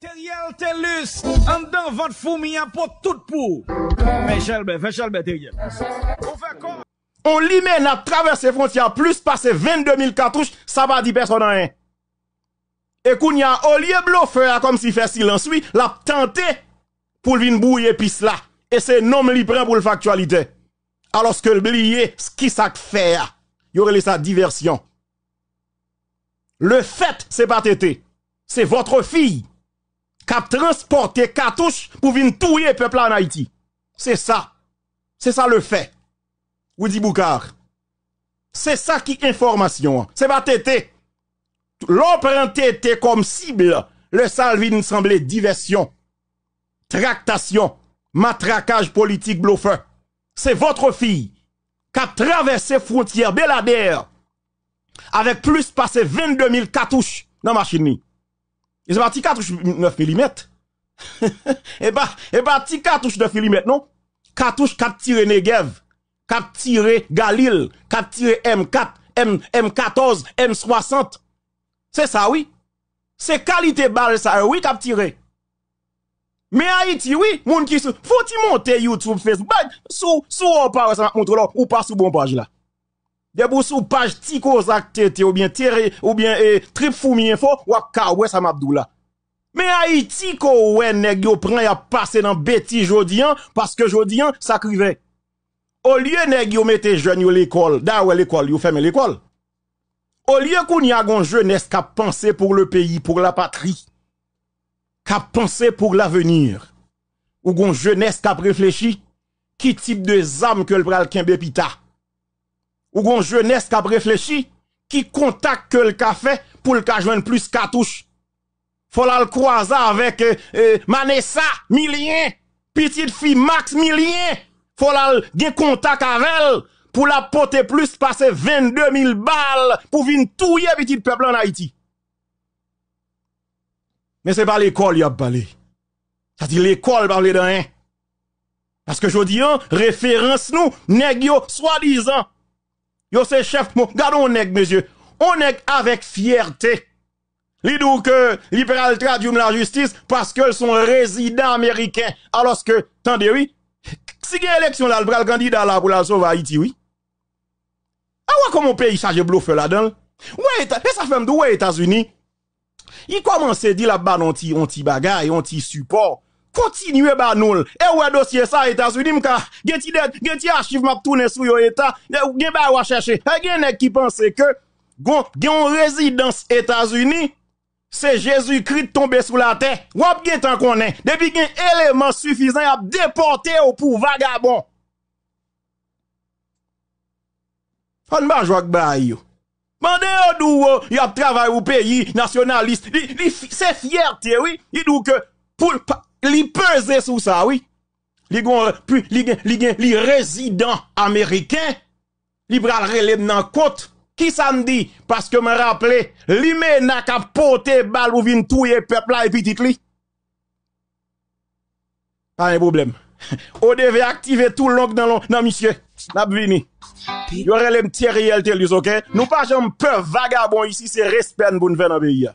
Teriel Télus, en dedans, votre fourmi pour tout pour. Michel Chalbert, fais Chalbert, Teriel. On fait quoi On limène a traversé frontières plus passé 22 000 cartouches, ça va dire personne rien. Et qu'on y a, au lieu faire comme s'il fait silence, oui, l'a tenté pour le bouiller pis là. Et c'est non il prend pour le factualité. Alors que blier, ce qui ça fait, il aurait laissé sa diversion. Le fait, c'est pas tété. C'est votre fille cap transporter cartouches pour venir touiller peuple en Haïti. C'est ça. C'est ça le fait. Woody Boukar. C'est ça qui information. C'est pas tété. L'on tété comme cible. Le salvin semblait diversion, tractation, matraquage politique bluffeur. C'est votre fille qui a traversé frontière Belader avec plus passé 22 000 cartouches dans la machine. Et c'est pas 4 9 mm. et bah, et pas 4 9 mm, non? ou 4 tiré Negev, 4 tiré Galil, 4 tiré M4, M, M14, M60. C'est ça, oui. C'est qualité balle, ça, oui, 4 tiré. Mais Haïti, oui, moun qui sou, faut-il monter YouTube, Facebook, ben, sous, sous, on parle, ça montre ou pas sous bon page là. Ya bous ou paj ti ko zakte te oubyen tire oubyen e trip fumi enfo wak ka ouwe sa mabdou la. Me a iti ko ouwen neg yo pran ya pase nan beti jodi an, paske jodi an, sa krive. O liye neg yo mete jen yo lekol, da ouwe lekol, yo feme lekol. O liye koun ya gon je nes ka panse pou le peyi, pou la patri. Ka panse pou la venir. Ou gon je nes ka preflechi, ki tip de zam kel pral kenbe pita. ou gon jeunesse qui a réfléchi, qui contacte que le café pour le joindre plus cartouche. Faut la croiser avec euh, euh, Manessa, Milien, petite fille Max Milien. Faut la gen contact avec elle pour la porter plus passer 22 000 balles pour venir touiller petit peuple en Haïti. Mais c'est pas l'école y a parlé. Ça dit l'école parler de Parce que je dis, hein, référence nous, nèg soi-disant, Yo se chef mou, gado onek mese, onek avèk fiertè. Li dou ke liberal tradium la justis, paske l son rezidant ameriken. Aloske, tan dewi, si gen eleksyon la, lbral kandida la pou la sova itiwi. Awa ah, kon mon peyi saje blou fè la den? Ouè etas, e sa femdou ouè etasuni? I koman se di la ban onti bagay, onti support. continuer ba nous et ouais dossier ça États-Unis m'ka gen ti gen archive m'a tourner sur yo état gen bah wa chercher gen qui pense que gon gen résidence États-Unis c'est Jésus-Christ tombé sous la terre. Wap gen tan konnen, depuis gen élément suffisant à déporter ou pour vagabond. On ba jouer ba yo. Mande yo dou y a travail au pays nationaliste. C'est fierté oui, il dit que pour Li peze sou sa, oui? Li gwen, li gen, li gen, li rezidant Ameriken? Li bral relem nan kote? Ki san di? Paske men rappele, li men akapote bal ou vin touye pepla epititli? A yon boblem. Ode ve aktive tou lok nan misye. Nap vini. Yo relem ti reyel tel diso, kè? Nou pa jom pe vagabon isi se respen bun vè nan beyi ya.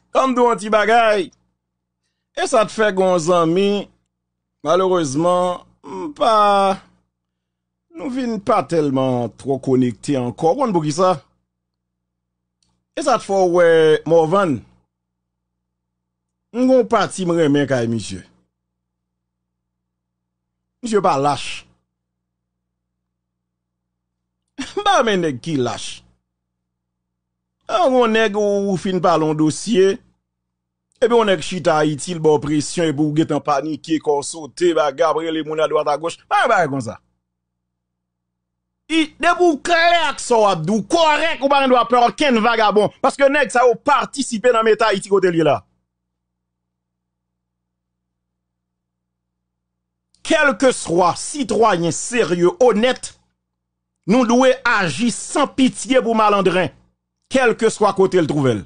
Kam do an ti bagay. E sa te fe gwan zan mi, maloreseman, mpa, nou vin pa telman tro konekte ankor. Gwan bo ki sa? E sa te fo we, mwan van, mgon pati mremen kaj misye. Misye pa lache. Mpa men ne ki lache. An ah, wou neg ou fin palon dosye, epi wou neg chita Haiti l bo presyon, epi wou get an panike konsote, wou gabre li moun a doa da goche, wou bari kon sa. I debou klerk sa wadou, korek wou bari an doa perl ken vagabon, paske neg sa wou partisipe nan meta Haiti kote li la. Kelke swa sitroyen serye, onet, nou dwe agi san pitiye wou malandrenk, kelke swa kote l trouvel.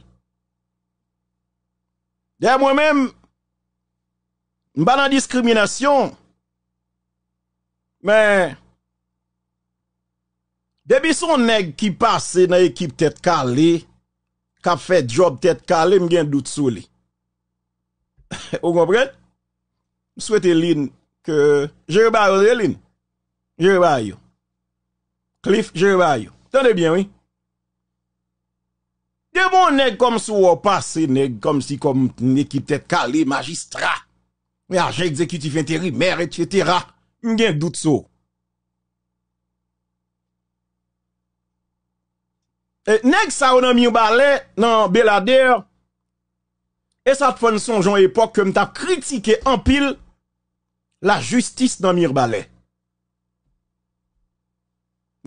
De a mwen men, m banan diskriminasyon, men, debi son neg ki pase na ekip tet kale, ka fè job tet kale, m gen dout sou li. Ou gompre? M souwete lin, jereba yo, jereba yo, klif, jereba yo. Tande bien, wè? Te bon neg kom sou wopase, neg kom si kom neki ptet kalé, magistra, ajè exekutif intéri, mèrè, etc. Ngen dout sou. E, neg sa ou nan mi ou balè, nan beladeur, e sa t'fon sonjon epok kem ta kritike empil la justis nan mi ou balè.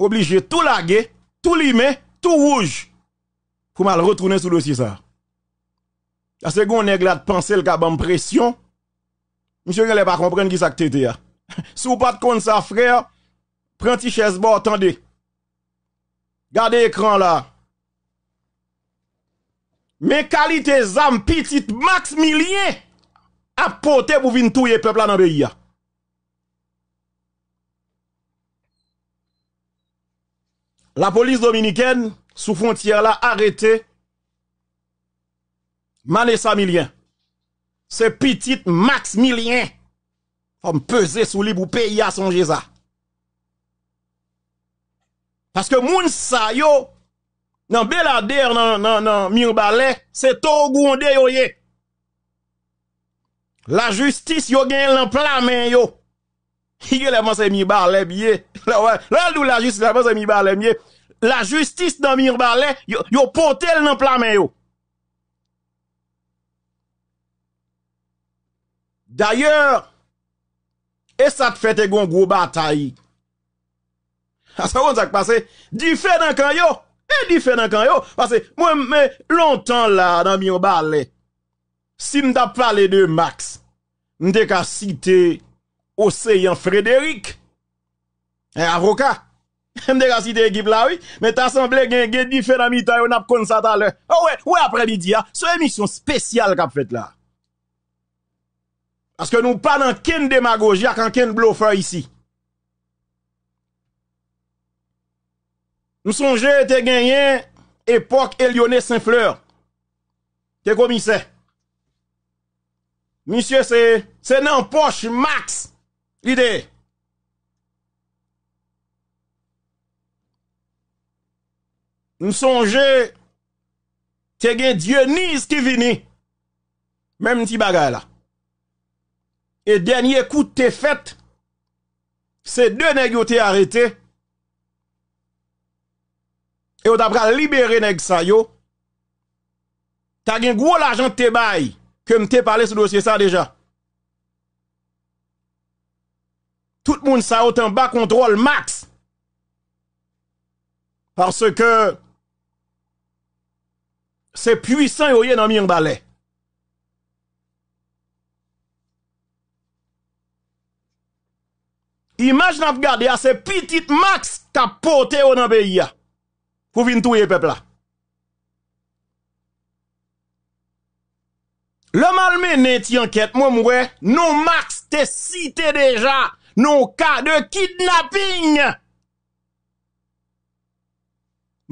Oblige tou lage, tou lime, tou wouj, Kouman al rotrounen sou dosi sa. A se goun neg la de panse l ka ban presyon, msye gen le pa kompren ki sak tete ya. Sou pat kon sa frè, pren ti chesbo, tende. Gade ekran la. Me kalite zan pitit maks milye, apote bou vin tou ye pepla nan beyi ya. La police dominicaine, sous frontière là, arrêté Manessa Milien. C'est petit Max Milien. Faut peser sous libre pour payer à son ça. Parce que moun sa yo, dans Belader, dans, nan, C'est Mirbalet, c'est tout. yo ye. La justice yo gen l'en yo. Yè lèman se mi bar lè biye. Lè ou lèman se mi bar lè biye. La justis nan mi bar lè, yo pote l nan plan men yo. D'ayor, e sa te fete goun gwo batayi. A ah, sa kon sa k'pase, di fe nan kan yo, e di fe nan kan yo. Mwen mwen lontan la nan mi bar lè, si mda pale de Max, mde ka site Osè yon Frédéric. E eh, avroka. Mdè kasi te ekip la wè. Mè ta sanble gen gen di fenamita yon ap kon sata lè. O oh, wè, wè apre midi ya. Ah. Se yon emisyon spesyal kap fèt la. Aske nou pa nan ken demagoj yak an ken blofer isi. Nou son jè te genyen epok Elionè Saint-Fleur. Kè komi se? Misyè se, se nan poch Max. Lide. Nou sonje. Te gen Diyonis te vini. Mem ti bagay la. E denye koute te fet. Se de neg yo te arete. E yo tapra libere neg sa yo. Ta gen gwo la jante te bay. Ke mte pale sou dosye sa deja. tout moun sa otan ba kontrol maks, parce ke, se puisan yo ye nan mi an bale. Imaj nan vgade a se pitit maks ka pote yo nan beya, pou vin tou ye pepla. L'om alme neti an ket, mwen mwe, nou maks te site deja Nou ka de kidnapping.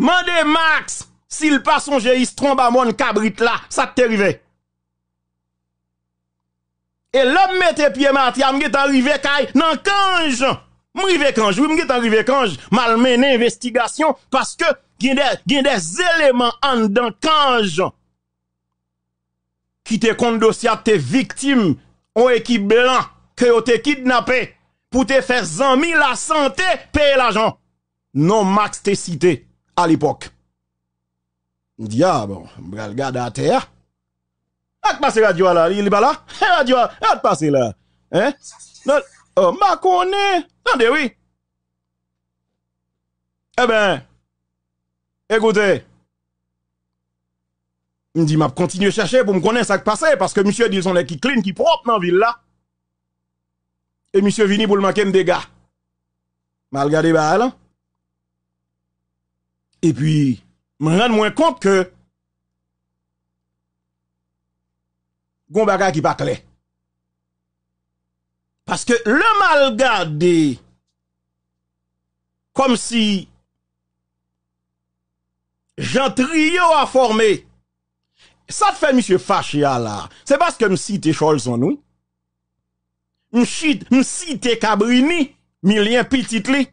Man de max, si l pasonje yis tromba moun kabrit la, sa te rive. E l amme te pie mati, amme get a rive kay nan kanj. Mou rive kanj, wou mou get a rive kanj, malmen e investigasyon, paske gen de zeleman an dan kanj. Ki te kondosya te viktim, ou e ki blan, ki yo te kidnape, pour te faire zami la santé, payer l'argent. Non, Max t'es cité à l'époque. Diable, ah bon, à terre. Ak passe radio là, il est pas là. Radio, ak passe là. Hein? Non, oh, ma connaît. Attendez, oui. Eh ben, écoutez. Il me dit, m'a continuer à chercher pour me connaître ça qui passe parce que monsieur dit son est qui clean, qui propre dans la ville là. E misyo vini pou l'makem dega. Mal gade ba al. E pi, mwen rade mwen kont ke goun baga ki pakle. Paske le mal gade kom si jan triyo a formé. Sa te fè misyo fachia la. Se baske msi te chol son nouy. une chute, une cité Cabrini, milien petit li.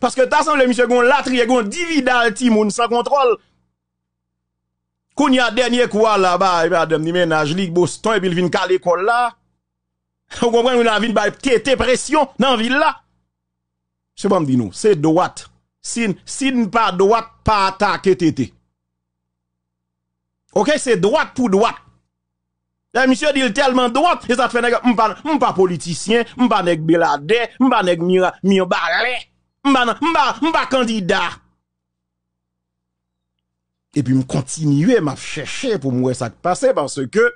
Parce que t'as semblé, monsieur, gon latri, gon dividal timoun sans contrôle. Koun y a dernier quoi là-bas, madame, ni ménage, li Boston, et puis il vient qu'à l'école là. Vous comprenez, on vient vu une pression dans la ville là. C'est bon, dis-nous, c'est droite. Si, si pas droite, pas attaquer tête. Ok, c'est droite pour droite. Le eh, monsieur dit tellement droit, et ça te fait nèg, M'pas, pas politicien, m'pa nèg Belade, m'pa nèg Mira, balé, m'pas m'pas m'pas candidat. Et puis m'continuer, m'a chercher pour m'ouer ça qui passait parce que,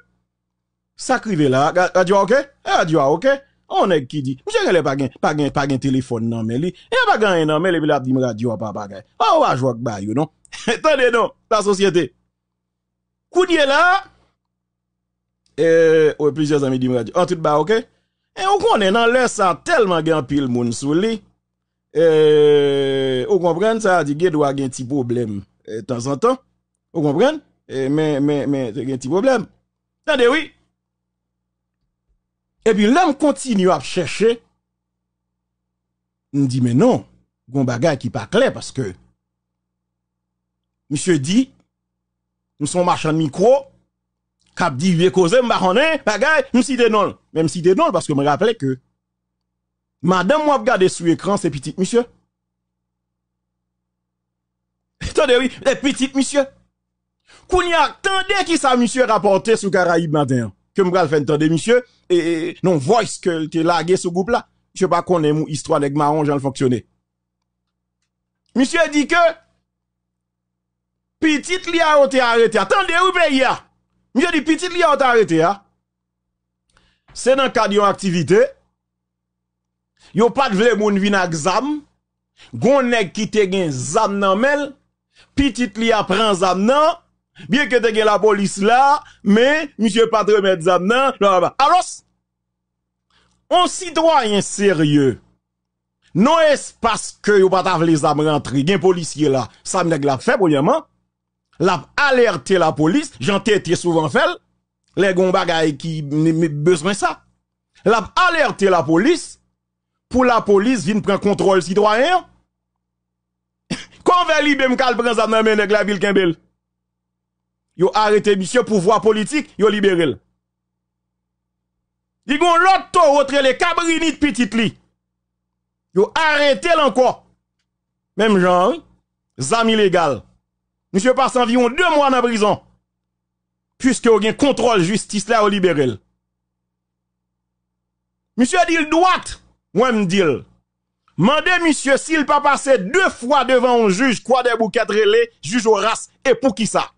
ça crive là, radio ok? Eh, radio ok? On est qui dit, monsieur elle pas gain, pas gain, pas gain téléphone non mais lui, et pas gain non mais li, la dit radio pas pas gain. Oh, vois que bah you non? Attendez non, la société. Koudye là, E, ou e plizyez a mi di mwa di, an tout ba ok E ou konnen nan lè san telman gen pil moun sou li E ou konpren, sa di gen dwa gen ti problem e, Tan san tan, ou konpren e, Men gen ti problem Tande wè E pi lèm kontinu ap chèche Ndi men non, kon bagay ki pa kle Paske Misyè di Misyè di Misyè di cap dit vieux cause bagay, bagay, bagaille me non même si non parce que me rappelais que madame mwap regardé sur écran c'est petit monsieur attendez oui les Petit monsieur Kounia attendez qui sa monsieur rapporté sur Caraïbe matin que me faire de monsieur et e, non voice que t'es lage ce groupe là je sais pas qu'on est histoire avec marron j'en fonctionner monsieur dit que petite lia a été arrêté attendez oui pays Monsieur dit, petit li a ou C'est dans le cadre d'une activité. Yo pas de vle moun vin à zam. Gon nèg qui te gen zam nan mel. Petit li a pren zam nan. Bien que te gen la police là, mais monsieur pas de remettre zam nan. Alors, on citoyen sérieux. Non parce que yo pas ta vle zam rentre. Gen policier là. ça nèg la fait premièrement. La ap alerte la polis, jan tete souvan fel, le goun bagay ki beswen sa. La ap alerte la polis, pou la polis vin pren kontrol sitwoyen, kon ve li bem kal pren zan men ek la vil kembel. Yo arete misyon pouvoi politik, yo libere l. Di goun loto hotre le kabrinit pitit li. Yo arete l anko. Mem jan, zan milegal. Monsieur passe environ 2 mois na brison. Puiske ou gen kontrol justice la ou liberel. Monsieur a dil doat. Ou en dil. Mande monsieur si il pa passe 2 fois devant un juge. Kwa deb ou katrele, juge ou ras e pou ki sa.